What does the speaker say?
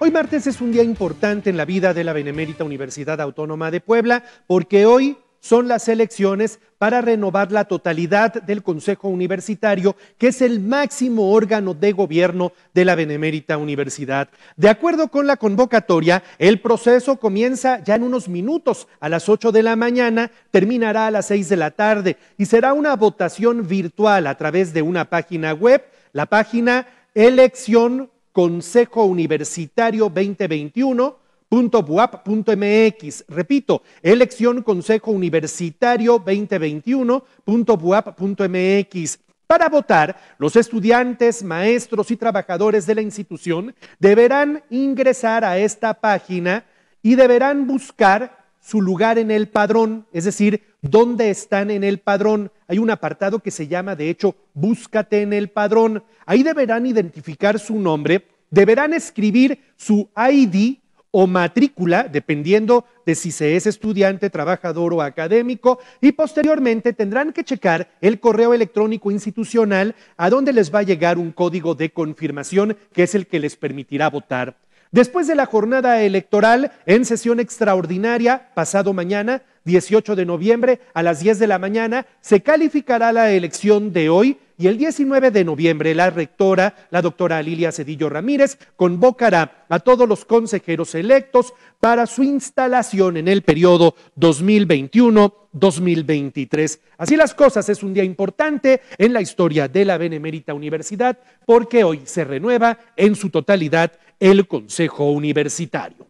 Hoy martes es un día importante en la vida de la Benemérita Universidad Autónoma de Puebla porque hoy son las elecciones para renovar la totalidad del Consejo Universitario, que es el máximo órgano de gobierno de la Benemérita Universidad. De acuerdo con la convocatoria, el proceso comienza ya en unos minutos, a las 8 de la mañana, terminará a las 6 de la tarde y será una votación virtual a través de una página web, la página elección Consejo Universitario 2021.buap.mx. Repito, elección Consejo Universitario 2021.buap.mx. Para votar, los estudiantes, maestros y trabajadores de la institución deberán ingresar a esta página y deberán buscar su lugar en el padrón, es decir, dónde están en el padrón. Hay un apartado que se llama, de hecho, búscate en el padrón. Ahí deberán identificar su nombre, deberán escribir su ID o matrícula, dependiendo de si se es estudiante, trabajador o académico, y posteriormente tendrán que checar el correo electrónico institucional a donde les va a llegar un código de confirmación que es el que les permitirá votar. Después de la jornada electoral, en sesión extraordinaria, pasado mañana, 18 de noviembre a las 10 de la mañana, se calificará la elección de hoy y el 19 de noviembre la rectora, la doctora Lilia Cedillo Ramírez, convocará a todos los consejeros electos para su instalación en el periodo 2021-2023. Así las cosas, es un día importante en la historia de la Benemérita Universidad porque hoy se renueva en su totalidad el Consejo Universitario.